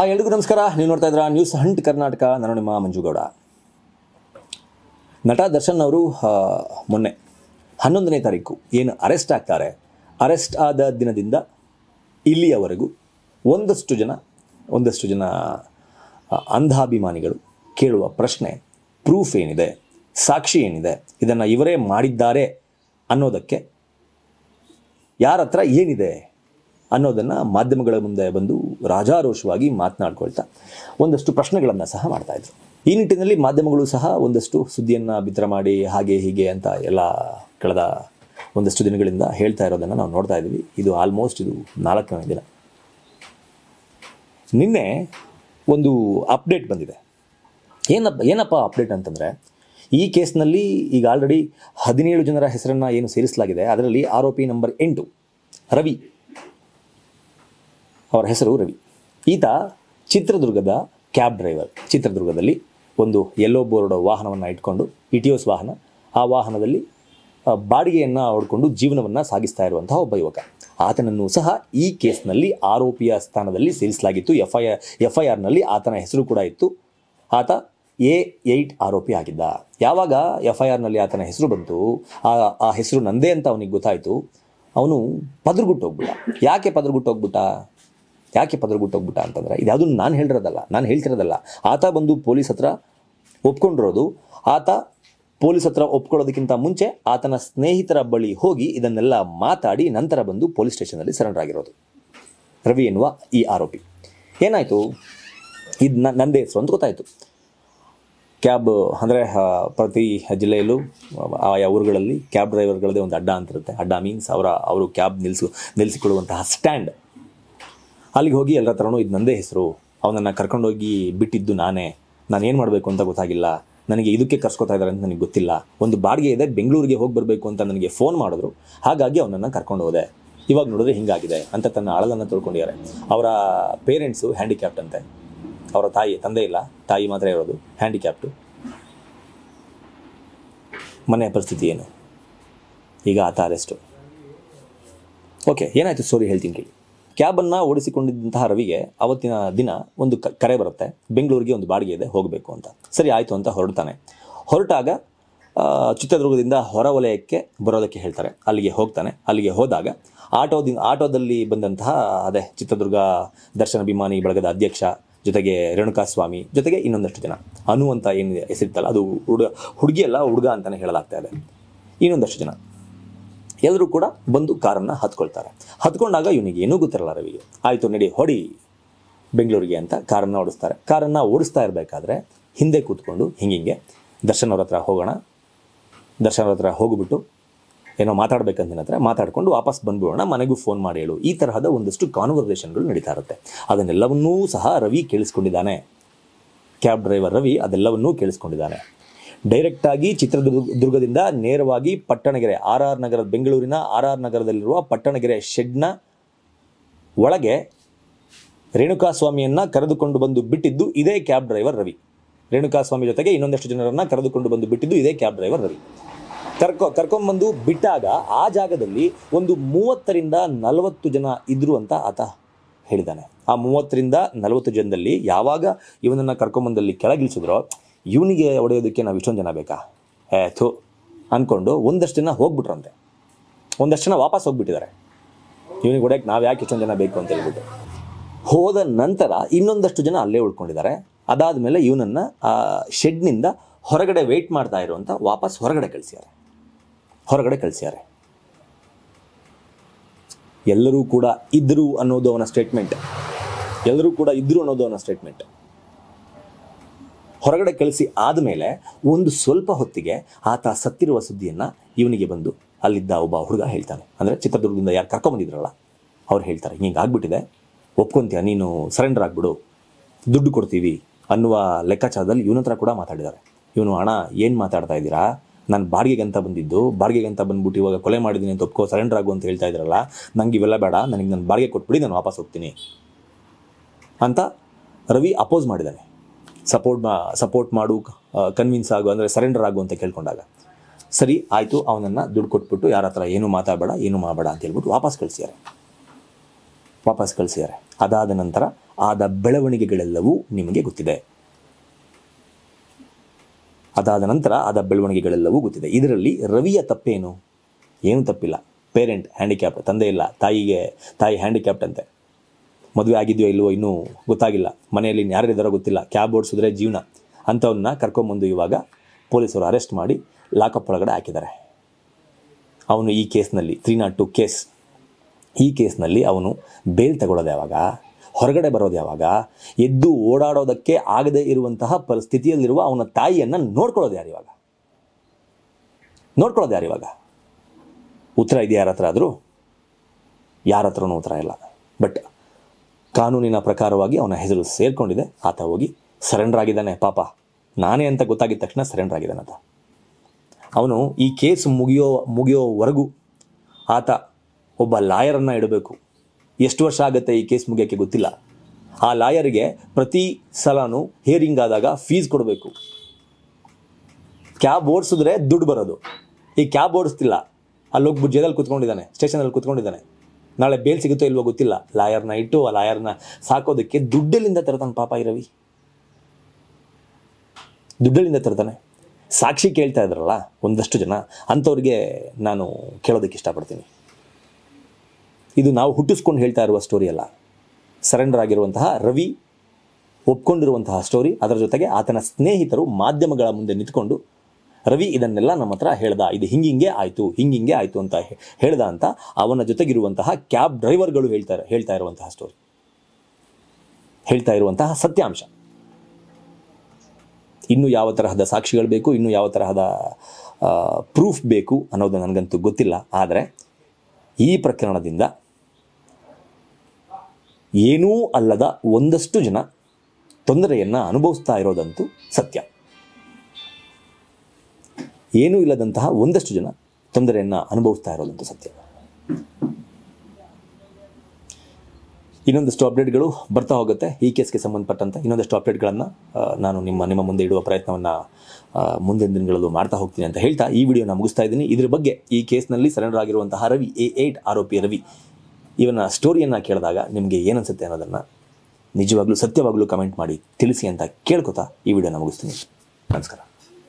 hi ಎಲ್ರಿಗೂ ನಮಸ್ಕಾರ ನೀವು ನೋಡ್ತಾ ಇದ್ದೀರಾ ನ್ಯೂಸ್ ಹಂಟ್ ಕರ್ನಾಟಕ ನಾನು ನಿಮ್ಮ ಮಂಜುಗೌಡ ನಟ ದರ್ಶನ್ ಅವರು ಮೊನ್ನೆ ಹನ್ನೊಂದನೇ ತಾರೀಕು ಏನು ಅರೆಸ್ಟ್ ಆಗ್ತಾರೆ ಅರೆಸ್ಟ್ ಆದ ದಿನದಿಂದ ಇಲ್ಲಿಯವರೆಗೂ ಒಂದಷ್ಟು ಜನ ಒಂದಷ್ಟು ಜನ ಅಂಧಾಭಿಮಾನಿಗಳು ಕೇಳುವ ಪ್ರಶ್ನೆ ಪ್ರೂಫ್ ಏನಿದೆ ಸಾಕ್ಷಿ ಏನಿದೆ ಇದನ್ನು ಇವರೇ ಮಾಡಿದ್ದಾರೆ ಅನ್ನೋದಕ್ಕೆ ಯಾರ ಹತ್ರ ಏನಿದೆ ಅನ್ನೋದನ್ನು ಮಾಧ್ಯಮಗಳ ಮುಂದೆ ಬಂದು ರಾಜಾರೋಷವಾಗಿ ಮಾತನಾಡ್ಕೊಳ್ತಾ ಒಂದಷ್ಟು ಪ್ರಶ್ನೆಗಳನ್ನು ಸಹ ಇದ್ರು ಈ ನಿಟ್ಟಿನಲ್ಲಿ ಮಾಧ್ಯಮಗಳು ಸಹ ಒಂದಷ್ಟು ಸುದ್ದಿಯನ್ನು ಬಿತ್ತರ ಮಾಡಿ ಹಾಗೆ ಹೀಗೆ ಅಂತ ಎಲ್ಲ ಕಳೆದ ಒಂದಷ್ಟು ದಿನಗಳಿಂದ ಹೇಳ್ತಾ ಇರೋದನ್ನು ನಾವು ನೋಡ್ತಾ ಇದ್ದೀವಿ ಇದು ಆಲ್ಮೋಸ್ಟ್ ಇದು ನಾಲ್ಕನೇ ದಿನ ನಿನ್ನೆ ಒಂದು ಅಪ್ಡೇಟ್ ಬಂದಿದೆ ಏನಪ್ಪ ಏನಪ್ಪ ಅಪ್ಡೇಟ್ ಅಂತಂದರೆ ಈ ಕೇಸ್ನಲ್ಲಿ ಈಗ ಆಲ್ರೆಡಿ ಹದಿನೇಳು ಜನರ ಹೆಸರನ್ನು ಏನು ಸೇರಿಸಲಾಗಿದೆ ಅದರಲ್ಲಿ ಆರೋಪಿ ನಂಬರ್ ಎಂಟು ರವಿ ಅವರ ಹೆಸರು ರವಿ ಈತ ಚಿತ್ರದುರ್ಗದ ಕ್ಯಾಬ್ ಡ್ರೈವರ್ ಚಿತ್ರದುರ್ಗದಲ್ಲಿ ಒಂದು ಯೆಲ್ಲೋ ಬೋರ್ಡ್ ವಾಹನವನ್ನು ಇಟ್ಕೊಂಡು ಇಟಿಯೋಸ್ ವಾಹನ ಆ ವಾಹನದಲ್ಲಿ ಬಾಡಿಗೆಯನ್ನು ಹೊಡ್ಕೊಂಡು ಜೀವನವನ್ನು ಸಾಗಿಸ್ತಾ ಇರುವಂತಹ ಒಬ್ಬ ಯುವಕ ಆತನನ್ನು ಸಹ ಈ ಕೇಸ್ನಲ್ಲಿ ಆರೋಪಿಯ ಸ್ಥಾನದಲ್ಲಿ ಸೇರಿಸಲಾಗಿತ್ತು ಎಫ್ ಐ ಎಫ್ ಐ ಆರ್ನಲ್ಲಿ ಆತನ ಹೆಸರು ಕೂಡ ಇತ್ತು ಆತ ಎ ಏಟ್ ಆರೋಪಿ ಆಗಿದ್ದ ಯಾವಾಗ ಎಫ್ ಐ ಆರ್ನಲ್ಲಿ ಆತನ ಹೆಸರು ಬಂತು ಆ ಆ ಹೆಸರು ನಂದೇ ಅಂತ ಅವನಿಗೆ ಗೊತ್ತಾಯಿತು ಅವನು ಪದರುಗುಟ್ಟು ಹೋಗ್ಬಿಟ್ಟ ಯಾಕೆ ಪದರುಗುಟ್ಟು ಹೋಗ್ಬಿಟ್ಟ ಯಾಕೆ ಪದರಗುಟ್ಟೋಗ್ಬಿಟ್ಟ ಅಂತಂದರೆ ಇದು ಯಾವುದನ್ನು ನಾನು ಹೇಳಿರೋದಲ್ಲ ನಾನು ಹೇಳ್ತಿರೋದಲ್ಲ ಆತ ಬಂದು ಪೊಲೀಸ್ ಹತ್ರ ಒಪ್ಕೊಂಡಿರೋದು ಆತ ಪೊಲೀಸ್ ಹತ್ರ ಒಪ್ಕೊಳ್ಳೋದಕ್ಕಿಂತ ಮುಂಚೆ ಆತನ ಸ್ನೇಹಿತರ ಬಳಿ ಹೋಗಿ ಇದನ್ನೆಲ್ಲ ಮಾತಾಡಿ ನಂತರ ಬಂದು ಪೊಲೀಸ್ ಸ್ಟೇಷನಲ್ಲಿ ಸರೆಂಡರ್ ಆಗಿರೋದು ರವಿ ಎನ್ನುವ ಈ ಆರೋಪಿ ಏನಾಯಿತು ಇದು ನಂದೇ ಹೆಸರು ಅಂತ ಗೊತ್ತಾಯಿತು ಕ್ಯಾಬ್ ಅಂದರೆ ಪ್ರತಿ ಜಿಲ್ಲೆಯಲ್ಲೂ ಆಯಾ ಊರುಗಳಲ್ಲಿ ಕ್ಯಾಬ್ ಡ್ರೈವರ್ಗಳದೇ ಒಂದು ಅಡ್ಡ ಅಂತಿರುತ್ತೆ ಅಡ್ಡ ಮೀನ್ಸ್ ಅವರ ಅವರು ಕ್ಯಾಬ್ ನಿಲ್ಲಿಸು ನಿಲ್ಲಿಸಿಕೊಳ್ಳುವಂತಹ ಸ್ಟ್ಯಾಂಡ್ ಅಲ್ಲಿಗೆ ಹೋಗಿ ಎಲ್ಲರ ಹತ್ರನೂ ಇದು ನಂದೇ ಹೆಸರು ಅವನನ್ನು ಕರ್ಕೊಂಡೋಗಿ ಬಿಟ್ಟಿದ್ದು ನಾನೇ ನಾನು ಏನು ಮಾಡಬೇಕು ಅಂತ ಗೊತ್ತಾಗಿಲ್ಲ ನನಗೆ ಇದಕ್ಕೆ ಕರ್ಸ್ಕೊತಾ ಇದ್ದಾರೆ ಅಂತ ನನಗೆ ಗೊತ್ತಿಲ್ಲ ಒಂದು ಬಾಡಿಗೆ ಇದೆ ಬೆಂಗಳೂರಿಗೆ ಹೋಗಿ ಬರಬೇಕು ಅಂತ ನನಗೆ ಫೋನ್ ಮಾಡಿದ್ರು ಹಾಗಾಗಿ ಅವನನ್ನು ಕರ್ಕೊಂಡು ಹೋದೆ ಇವಾಗ ನೋಡಿದ್ರೆ ಹಿಂಗಾಗಿದೆ ಅಂತ ತನ್ನ ಆಳಲನ್ನು ತೊಳ್ಕೊಂಡಿದ್ದಾರೆ ಅವರ ಪೇರೆಂಟ್ಸು ಹ್ಯಾಂಡಿಕ್ಯಾಪ್ಟ್ ಅಂತೆ ಅವರ ತಾಯಿ ತಂದೆ ಇಲ್ಲ ತಾಯಿ ಮಾತ್ರ ಇರೋದು ಹ್ಯಾಂಡಿಕ್ಯಾಪ್ಟು ಮನೆಯ ಪರಿಸ್ಥಿತಿ ಏನು ಈಗ ಆತ ಅರೆಸ್ಟು ಓಕೆ ಏನಾಯಿತು ಸ್ಟೋರಿ ಹೇಳ್ತೀನಿ ಕೇಳಿ ಕ್ಯಾಬನ್ನು ಓಡಿಸಿಕೊಂಡಿದ್ದಂತಹ ರವಿಗೆ ಅವತ್ತಿನ ದಿನ ಒಂದು ಕರೆ ಬರುತ್ತೆ ಬೆಂಗಳೂರಿಗೆ ಒಂದು ಬಾಡಿಗೆ ಇದೆ ಹೋಗಬೇಕು ಅಂತ ಸರಿ ಆಯಿತು ಅಂತ ಹೊರಡ್ತಾನೆ ಹೊರಟಾಗ ಚಿತ್ರದುರ್ಗದಿಂದ ಹೊರವಲಯಕ್ಕೆ ಬರೋದಕ್ಕೆ ಹೇಳ್ತಾರೆ ಅಲ್ಲಿಗೆ ಹೋಗ್ತಾನೆ ಅಲ್ಲಿಗೆ ಹೋದಾಗ ಆಟೋದಿಂದ ಆಟೋದಲ್ಲಿ ಬಂದಂತಹ ಅದೇ ಚಿತ್ರದುರ್ಗ ದರ್ಶನ ಅಭಿಮಾನಿ ಬಳಗದ ಅಧ್ಯಕ್ಷ ಜೊತೆಗೆ ರೇಣುಕಾ ಸ್ವಾಮಿ ಜೊತೆಗೆ ಇನ್ನೊಂದಷ್ಟು ಜನ ಅನು ಅಂತ ಏನು ಹೆಸರಿತ್ತಲ್ಲ ಅದು ಹುಡುಗ ಹುಡುಗಿಯಲ್ಲ ಹುಡುಗ ಅಂತಲೇ ಹೇಳಲಾಗ್ತಾ ಇದೆ ಇನ್ನೊಂದಷ್ಟು ಜನ ಎಲ್ಲರೂ ಕೂಡ ಬಂದು ಕಾರನ್ನು ಹತ್ಕೊಳ್ತಾರೆ ಹತ್ಕೊಂಡಾಗ ಇವನಿಗೆ ಏನೂ ಗೊತ್ತಿರಲ್ಲ ರವಿಗೆ ಆಯಿತು ನಡಿ ಹೊಡಿ ಬೆಂಗಳೂರಿಗೆ ಅಂತ ಕಾರನ್ನು ಓಡಿಸ್ತಾರೆ ಕಾರನ್ನು ಓಡಿಸ್ತಾ ಇರಬೇಕಾದ್ರೆ ಹಿಂದೆ ಕೂತ್ಕೊಂಡು ಹಿಂಗೆ ದರ್ಶನ್ ಅವ್ರ ಹತ್ರ ಹೋಗೋಣ ದರ್ಶನ್ ಅವ್ರ ಹತ್ರ ಹೋಗಿಬಿಟ್ಟು ಏನೋ ಮಾತಾಡ್ಬೇಕಂತ ಹತ್ರ ಮಾತಾಡಿಕೊಂಡು ವಾಪಸ್ ಬಂದ್ಬಿಡೋಣ ಮನೆಗೂ ಫೋನ್ ಮಾಡಿ ಹೇಳು ಈ ತರಹದ ಒಂದಷ್ಟು ಕಾನ್ವರ್ಸೇಷನ್ಗಳು ನಡೀತಾ ಇರುತ್ತೆ ಅದನ್ನೆಲ್ಲವನ್ನೂ ಸಹ ರವಿ ಕೇಳಿಸ್ಕೊಂಡಿದ್ದಾನೆ ಕ್ಯಾಬ್ ಡ್ರೈವರ್ ರವಿ ಅದೆಲ್ಲವನ್ನೂ ಕೇಳಿಸ್ಕೊಂಡಿದ್ದಾನೆ ಡೈರೆಕ್ಟ್ ಆಗಿ ಚಿತ್ರದುರ್ಗದಿಂದ ನೇರವಾಗಿ ಪಟ್ಟಣಗೆರೆ ಆರ್ ಆರ್ ನಗರದ ಬೆಂಗಳೂರಿನ ಆರ್ ಆರ್ ನಗರದಲ್ಲಿರುವ ಪಟ್ಟಣಗೆರೆ ಶೆಡ್ನ ಒಳಗೆ ರೇಣುಕಾಸ್ವಾಮಿಯನ್ನು ಕರೆದುಕೊಂಡು ಬಂದು ಬಿಟ್ಟಿದ್ದು ಇದೇ ಕ್ಯಾಬ್ ಡ್ರೈವರ್ ರವಿ ರೇಣುಕಾಸ್ವಾಮಿ ಜೊತೆಗೆ ಇನ್ನೊಂದಷ್ಟು ಜನರನ್ನು ಕರೆದುಕೊಂಡು ಬಂದು ಬಿಟ್ಟಿದ್ದು ಇದೇ ಕ್ಯಾಬ್ ಡ್ರೈವರ್ ರವಿ ಕರ್ಕೊ ಕರ್ಕೊಂಬಂದು ಬಿಟ್ಟಾಗ ಆ ಜಾಗದಲ್ಲಿ ಒಂದು ಮೂವತ್ತರಿಂದ ನಲವತ್ತು ಜನ ಇದ್ರು ಅಂತ ಆತ ಹೇಳಿದ್ದಾನೆ ಆ ಮೂವತ್ತರಿಂದ ನಲವತ್ತು ಜನದಲ್ಲಿ ಯಾವಾಗ ಇವನನ್ನು ಕರ್ಕೊಂಬಂದಲ್ಲಿ ಕೆಳಗಿಳಿಸಿದ್ರೋ ಇವನಿಗೆ ಹೊಡೆಯೋದಕ್ಕೆ ನಾವು ಇಷ್ಟೊಂದು ಜನ ಬೇಕಾ ಏಥು ಅಂದ್ಕೊಂಡು ಒಂದಷ್ಟು ಜನ ಹೋಗ್ಬಿಟ್ರಂತೆ ಒಂದಷ್ಟು ಜನ ವಾಪಸ್ ಹೋಗ್ಬಿಟ್ಟಿದ್ದಾರೆ ಇವನಿಗೆ ಹೊಡೆಯಕ್ಕೆ ನಾವು ಯಾಕೆ ಇಷ್ಟೊಂದು ಜನ ಬೇಕು ಅಂತ ಹೇಳ್ಬಿಟ್ಟು ಹೋದ ನಂತರ ಇನ್ನೊಂದಷ್ಟು ಜನ ಅಲ್ಲೇ ಉಳ್ಕೊಂಡಿದ್ದಾರೆ ಅದಾದ ಮೇಲೆ ಇವನನ್ನು ಶೆಡ್ನಿಂದ ಹೊರಗಡೆ ವೆಯ್ಟ್ ಮಾಡ್ತಾ ಇರುವಂಥ ವಾಪಸ್ ಹೊರಗಡೆ ಕಳಿಸ್ಯಾರೆ ಹೊರಗಡೆ ಕಳಿಸ್ಯಾರೆ ಎಲ್ಲರೂ ಕೂಡ ಇದ್ದರು ಅನ್ನೋದು ಅವನ ಸ್ಟೇಟ್ಮೆಂಟ್ ಎಲ್ಲರೂ ಕೂಡ ಇದ್ದರು ಅನ್ನೋದು ಅವನ ಸ್ಟೇಟ್ಮೆಂಟ್ ಹೊರಗಡೆ ಕಳಿಸಿ ಆದಮೇಲೆ ಒಂದು ಸ್ವಲ್ಪ ಹೊತ್ತಿಗೆ ಆತ ಸತ್ತಿರುವ ಸುದ್ದಿಯನ್ನು ಇವನಿಗೆ ಬಂದು ಅಲ್ಲಿದ್ದ ಒಬ್ಬ ಹುಡುಗ ಹೇಳ್ತಾನೆ ಅಂದರೆ ಚಿತ್ರದುರ್ಗದಿಂದ ಯಾರು ಕರ್ಕೊಂಬಂದಿದ್ರಲ್ಲ ಅವ್ರು ಹೇಳ್ತಾರೆ ಹಿಂಗೆ ಆಗ್ಬಿಟ್ಟಿದೆ ಒಪ್ಕೊಂತೀಯ ನೀನು ಸರೆಂಡರ್ ಆಗಿಬಿಡು ದುಡ್ಡು ಕೊಡ್ತೀವಿ ಅನ್ನುವ ಲೆಕ್ಕಾಚಾರದಲ್ಲಿ ಇವನ ಹತ್ರ ಕೂಡ ಮಾತಾಡಿದ್ದಾರೆ ಇವನು ಹಣ ಏನು ಮಾತಾಡ್ತಾ ಇದ್ದೀರಾ ನಾನು ಬಾಡಿಗೆಗೆ ಅಂತ ಬಂದಿದ್ದು ಬಾಡಿಗೆಗೆ ಅಂತ ಬಂದ್ಬಿಟ್ಟು ಇವಾಗ ಕೊಲೆ ಮಾಡಿದ್ದೀನಿ ಅಂತ ಒಪ್ಕೋ ಸರೆಂಡರ್ ಆಗು ಅಂತ ಹೇಳ್ತಾ ಇದ್ರಲ್ಲ ನನಗೆ ಇವೆಲ್ಲ ಬೇಡ ನನಗೆ ನಾನು ಬಾಡಿಗೆ ಕೊಟ್ಬಿಡಿ ನಾನು ವಾಪಸ್ ಹೋಗ್ತೀನಿ ಅಂತ ರವಿ ಅಪೋಸ್ ಮಾಡಿದ್ದಾನೆ ಸಪೋರ್ಟ್ ಮಾ ಸಪೋರ್ಟ್ ಮಾಡು ಕನ್ವಿನ್ಸ್ ಆಗು ಅಂದರೆ ಸರೆಂಡರ್ ಆಗು ಅಂತ ಕೇಳ್ಕೊಂಡಾಗ ಸರಿ ಆಯಿತು ಅವನನ್ನು ದುಡ್ಡು ಕೊಟ್ಬಿಟ್ಟು ಯಾರ ಹತ್ರ ಏನು ಮಾತಾಡಬೇಡ ಏನು ಮಾಡಬೇಡ ಅಂತ ಹೇಳ್ಬಿಟ್ಟು ವಾಪಸ್ ಕಳಿಸ್ಯಾರೆ ವಾಪಸ್ ಕಳಿಸ್ಯಾರೆ ಅದಾದ ನಂತರ ಆದ ಬೆಳವಣಿಗೆಗಳೆಲ್ಲವೂ ನಿಮಗೆ ಗೊತ್ತಿದೆ ಅದಾದ ನಂತರ ಆದ ಬೆಳವಣಿಗೆಗಳೆಲ್ಲವೂ ಗೊತ್ತಿದೆ ಇದರಲ್ಲಿ ರವಿಯ ತಪ್ಪೇನು ಏನು ತಪ್ಪಿಲ್ಲ ಪೇರೆಂಟ್ ಹ್ಯಾಂಡಿಕ್ಯಾಪ್ ತಂದೆ ಇಲ್ಲ ತಾಯಿಗೆ ತಾಯಿ ಹ್ಯಾಂಡಿಕ್ಯಾಪ್ಟ್ ಅಂತೆ ಮದುವೆ ಆಗಿದೆಯೋ ಇಲ್ಲವೋ ಇನ್ನೂ ಗೊತ್ತಾಗಿಲ್ಲ ಮನೆಯಲ್ಲಿ ಯಾರು ಇದ್ದಾರೋ ಗೊತ್ತಿಲ್ಲ ಕ್ಯಾಬ್ ಓಡಿಸಿದ್ರೆ ಜೀವನ ಅಂಥವನ್ನ ಕರ್ಕೊಂಬಂದು ಇವಾಗ ಪೊಲೀಸರು ಅರೆಸ್ಟ್ ಮಾಡಿ ಲಾಕಪ್ ಒಳಗಡೆ ಹಾಕಿದ್ದಾರೆ ಅವನು ಈ ಕೇಸ್ನಲ್ಲಿ ತ್ರೀ ನಾಟ್ ಟು ಕೇಸ್ ಈ ಕೇಸ್ನಲ್ಲಿ ಅವನು ಬೇಲ್ ತಗೊಳ್ಳೋದು ಯಾವಾಗ ಹೊರಗಡೆ ಬರೋದು ಯಾವಾಗ ಎದ್ದು ಓಡಾಡೋದಕ್ಕೆ ಆಗದೇ ಇರುವಂತಹ ಪರಿಸ್ಥಿತಿಯಲ್ಲಿರುವ ಅವನ ತಾಯಿಯನ್ನು ನೋಡ್ಕೊಳ್ಳೋದು ಯಾರು ಇವಾಗ ನೋಡ್ಕೊಳ್ಳೋದು ಯಾರು ಇವಾಗ ಉತ್ತರ ಇದೆಯಾ ಯಾರ ಹತ್ರ ಆದರೂ ಯಾರ ಹತ್ರನೂ ಉತ್ತರ ಇಲ್ಲ ಬಟ್ ಕಾನೂನಿನ ಪ್ರಕಾರವಾಗಿ ಅವನ ಹೆಸರು ಸೇರ್ಕೊಂಡಿದೆ ಆತ ಹೋಗಿ ಸರೆಂಡರ್ ಆಗಿದ್ದಾನೆ ಪಾಪ ನಾನೇ ಅಂತ ಗೊತ್ತಾಗಿದ್ದ ತಕ್ಷಣ ಸರೆಂಡರ್ ಆಗಿದ್ದಾನೆ ಆತ ಅವನು ಈ ಕೇಸ್ ಮುಗಿಯೋ ಮುಗಿಯೋವರೆಗೂ ಆತ ಒಬ್ಬ ಲಾಯರನ್ನು ಇಡಬೇಕು ಎಷ್ಟು ವರ್ಷ ಆಗುತ್ತೆ ಈ ಕೇಸ್ ಮುಗಿಯೋಕ್ಕೆ ಗೊತ್ತಿಲ್ಲ ಆ ಲಾಯರಿಗೆ ಪ್ರತಿ ಸಲನೂ ಹೇರಿಂಗ್ ಆದಾಗ ಫೀಸ್ ಕೊಡಬೇಕು ಕ್ಯಾಬ್ ಓಡಿಸಿದ್ರೆ ದುಡ್ಡು ಬರೋದು ಈ ಕ್ಯಾಬ್ ಓಡಿಸ್ತಿಲ್ಲ ಅಲ್ಲಿ ಜೇಲಲ್ಲಿ ಕುತ್ಕೊಂಡಿದ್ದಾನೆ ಸ್ಟೇಷನಲ್ಲಿ ಕುತ್ಕೊಂಡಿದ್ದಾನೆ ನಾಳೆ ಬೇಲ್ ಸಿಗುತ್ತೋ ಇಲ್ವೋ ಗೊತ್ತಿಲ್ಲ ಲಾಯರ್ನ ಇಟ್ಟು ಆ ಲಾಯರ್ನ ಸಾಕೋದಕ್ಕೆ ದುಡ್ಡಲ್ಲಿಂದ ತರ್ತಾನೆ ಪಾಪ ಈ ರವಿ ದುಡ್ಡಲ್ಲಿಂದ ತರ್ತಾನೆ ಸಾಕ್ಷಿ ಕೇಳ್ತಾ ಇದ್ರಲ್ಲ ಒಂದಷ್ಟು ಜನ ಅಂಥವ್ರಿಗೆ ನಾನು ಕೇಳೋದಕ್ಕೆ ಇಷ್ಟಪಡ್ತೀನಿ ಇದು ನಾವು ಹುಟ್ಟಿಸ್ಕೊಂಡು ಹೇಳ್ತಾ ಇರುವ ಸ್ಟೋರಿ ಅಲ್ಲ ಸರೆಂಡರ್ ಆಗಿರುವಂತಹ ರವಿ ಒಪ್ಕೊಂಡಿರುವಂತಹ ಸ್ಟೋರಿ ಅದರ ಜೊತೆಗೆ ಆತನ ಸ್ನೇಹಿತರು ಮಾಧ್ಯಮಗಳ ಮುಂದೆ ನಿಂತ್ಕೊಂಡು ರವಿ ಇದನ್ನೆಲ್ಲ ನಮ್ಮ ಹತ್ರ ಹೇಳ್ದ ಇದು ಹಿಂಗಿಂಗೆ ಆಯಿತು ಹಿಂಗಿಂಗೆ ಆಯಿತು ಅಂತ ಹೇಳ್ದ ಅಂತ ಅವನ ಜೊತೆಗಿರುವಂತಹ ಕ್ಯಾಬ್ ಡ್ರೈವರ್ಗಳು ಹೇಳ್ತಾ ಹೇಳ್ತಾ ಇರುವಂತಹ ಸ್ಟೋರಿ ಹೇಳ್ತಾ ಇರುವಂತಹ ಸತ್ಯಾಂಶ ಇನ್ನು ಯಾವ ತರಹದ ಸಾಕ್ಷಿಗಳು ಬೇಕು ಇನ್ನು ಯಾವ ತರಹದ ಪ್ರೂಫ್ ಬೇಕು ಅನ್ನೋದು ನನಗಂತೂ ಗೊತ್ತಿಲ್ಲ ಆದರೆ ಈ ಪ್ರಕರಣದಿಂದ ಏನೂ ಅಲ್ಲದ ಒಂದಷ್ಟು ಜನ ತೊಂದರೆಯನ್ನು ಅನುಭವಿಸ್ತಾ ಇರೋದಂತೂ ಸತ್ಯ ಏನೂ ಇಲ್ಲದಂತಹ ಒಂದಷ್ಟು ಜನ ತೊಂದರೆಯನ್ನು ಅನುಭವಿಸ್ತಾ ಇರೋದಂಥ ಸತ್ಯ ಇನ್ನೊಂದಷ್ಟು ಅಪ್ಡೇಟ್ಗಳು ಬರ್ತಾ ಹೋಗುತ್ತೆ ಈ ಕೇಸ್ಗೆ ಸಂಬಂಧಪಟ್ಟಂಥ ಇನ್ನೊಂದಷ್ಟು ಅಪ್ಡೇಟ್ಗಳನ್ನು ನಾನು ನಿಮ್ಮ ನಿಮ್ಮ ಮುಂದೆ ಇಡುವ ಪ್ರಯತ್ನವನ್ನು ಮುಂದಿನ ದಿನಗಳಲ್ಲೂ ಮಾಡ್ತಾ ಹೋಗ್ತೀನಿ ಅಂತ ಹೇಳ್ತಾ ಈ ವಿಡಿಯೋನ ಮುಗಿಸ್ತಾ ಇದ್ದೀನಿ ಇದ್ರ ಬಗ್ಗೆ ಈ ಕೇಸ್ನಲ್ಲಿ ಸರೆಂಡರ್ ಆಗಿರುವಂತಹ ರವಿ ಎ ಏಟ್ ಆರೋಪಿ ರವಿ ಇವನ ಸ್ಟೋರಿಯನ್ನು ಕೇಳಿದಾಗ ನಿಮಗೆ ಏನನ್ಸುತ್ತೆ ಅನ್ನೋದನ್ನು ನಿಜವಾಗ್ಲೂ ಸತ್ಯವಾಗಲೂ ಕಮೆಂಟ್ ಮಾಡಿ ತಿಳಿಸಿ ಅಂತ ಕೇಳ್ಕೊತಾ ಈ ವಿಡಿಯೋನ ಮುಗಿಸ್ತೀನಿ ನಮಸ್ಕಾರ